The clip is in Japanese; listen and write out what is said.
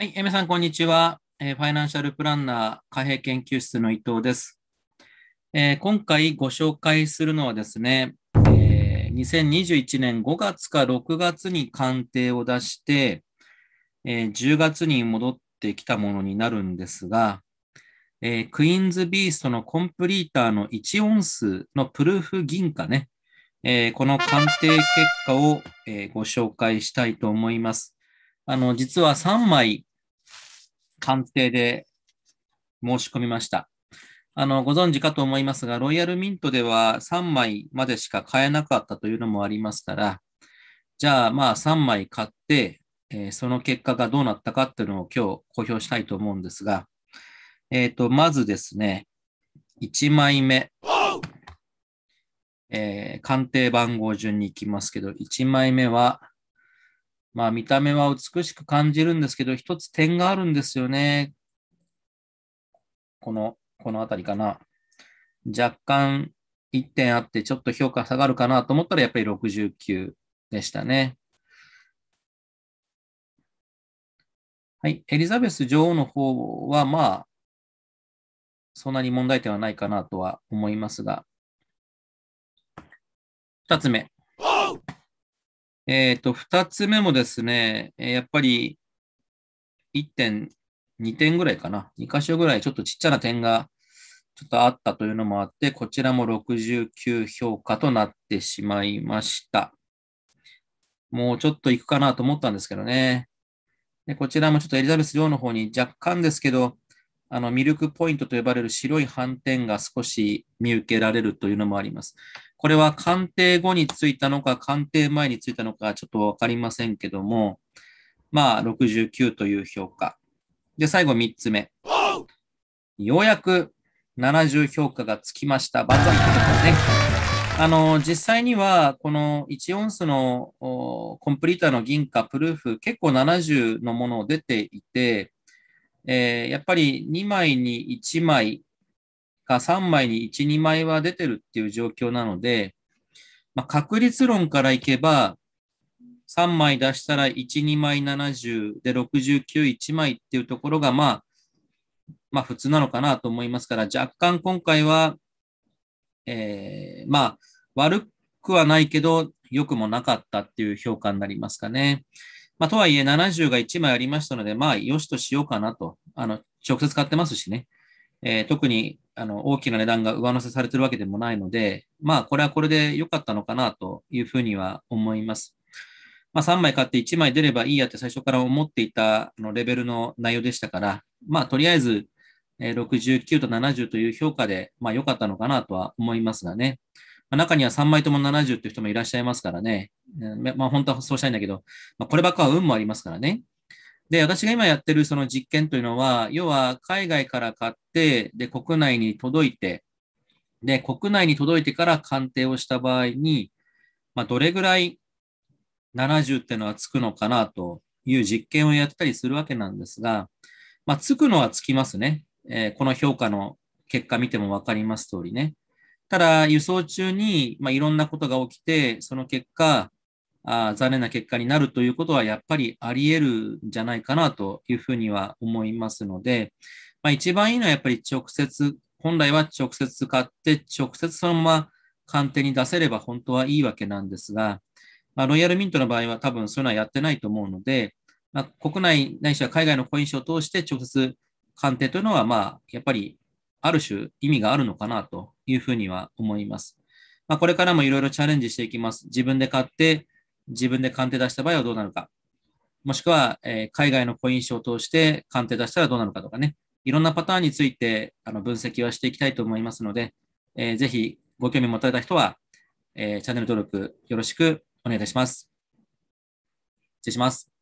はい、エメさん、こんにちは、ファイナンシャルプランナー貨幣研究室の伊藤です、えー、今回ご紹介するのはですね、えー、2021年5月か6月に鑑定を出して、え10月に戻ってきたものになるんですが、えクイーンズビーストのコンプリーターの1音数のプルーフ銀貨ね、えこの鑑定結果を、えご紹介したいと思います。あの、実は3枚官邸で申し込みました。あの、ご存知かと思いますが、ロイヤルミントでは3枚までしか買えなかったというのもありますから、じゃあまあ3枚買って、えー、その結果がどうなったかっていうのを今日公表したいと思うんですが、えっ、ー、と、まずですね、1枚目、えー、鑑定番号順に行きますけど、1枚目は、まあ見た目は美しく感じるんですけど、一つ点があるんですよね。この、このあたりかな。若干1点あってちょっと評価下がるかなと思ったらやっぱり69でしたね。はい。エリザベス女王の方はまあ、そんなに問題点はないかなとは思いますが。2つ目。えっ、ー、と、二つ目もですね、やっぱり1点、2点ぐらいかな。2箇所ぐらいちょっとちっちゃな点がちょっとあったというのもあって、こちらも69評価となってしまいました。もうちょっと行くかなと思ったんですけどね。でこちらもちょっとエリザベス女王の方に若干ですけど、あのミルクポイントと呼ばれる白い斑点が少し見受けられるというのもあります。これは鑑定後についたのか、鑑定前についたのか、ちょっとわかりませんけども、まあ、69という評価。で、最後3つ目。ようやく70評価がつきました。バンといですね。あの、実際には、この1オンスのコンプリーターの銀貨、プルーフ、結構70のものを出ていて、えー、やっぱり2枚に1枚、が3枚に1、2枚は出てるっていう状況なので、まあ、確率論からいけば、3枚出したら1、2枚70で69、1枚っていうところが、まあ、まあ普通なのかなと思いますから、若干今回は、えー、まあ悪くはないけど、良くもなかったっていう評価になりますかね。まあとはいえ70が1枚ありましたので、まあよしとしようかなと。あの、直接買ってますしね。えー、特にあの大きな値段が上乗せされてるわけでもないので、まあ、これはこれで良かったのかなというふうには思います。まあ、3枚買って1枚出ればいいやって最初から思っていたのレベルの内容でしたから、まあ、とりあえず69と70という評価で、まあ、良かったのかなとは思いますがね。まあ、中には3枚とも70っていう人もいらっしゃいますからね。まあ、本当はそうしたいんだけど、まあ、こればっかは運もありますからね。で、私が今やってるその実験というのは、要は海外から買って、で、国内に届いて、で、国内に届いてから鑑定をした場合に、まあ、どれぐらい70っていうのはつくのかなという実験をやったりするわけなんですが、まあ、つくのはつきますね。えー、この評価の結果見ても分かります通りね。ただ、輸送中に、まあ、いろんなことが起きて、その結果、あ残念な結果になるということはやっぱりあり得るんじゃないかなというふうには思いますので、まあ、一番いいのはやっぱり直接、本来は直接買って、直接そのまま鑑定に出せれば本当はいいわけなんですが、まあ、ロイヤルミントの場合は多分そういうのはやってないと思うので、まあ、国内ないしは海外のコイン賞を通して直接鑑定というのは、まあ、やっぱりある種意味があるのかなというふうには思います。まあ、これからもいろいろチャレンジしていきます。自分で買って、自分で鑑定出した場合はどうなるか。もしくは、えー、海外のコイン賞を通して鑑定出したらどうなるかとかね。いろんなパターンについてあの分析はしていきたいと思いますので、えー、ぜひご興味持たれた人は、えー、チャンネル登録よろしくお願いいたします。失礼します。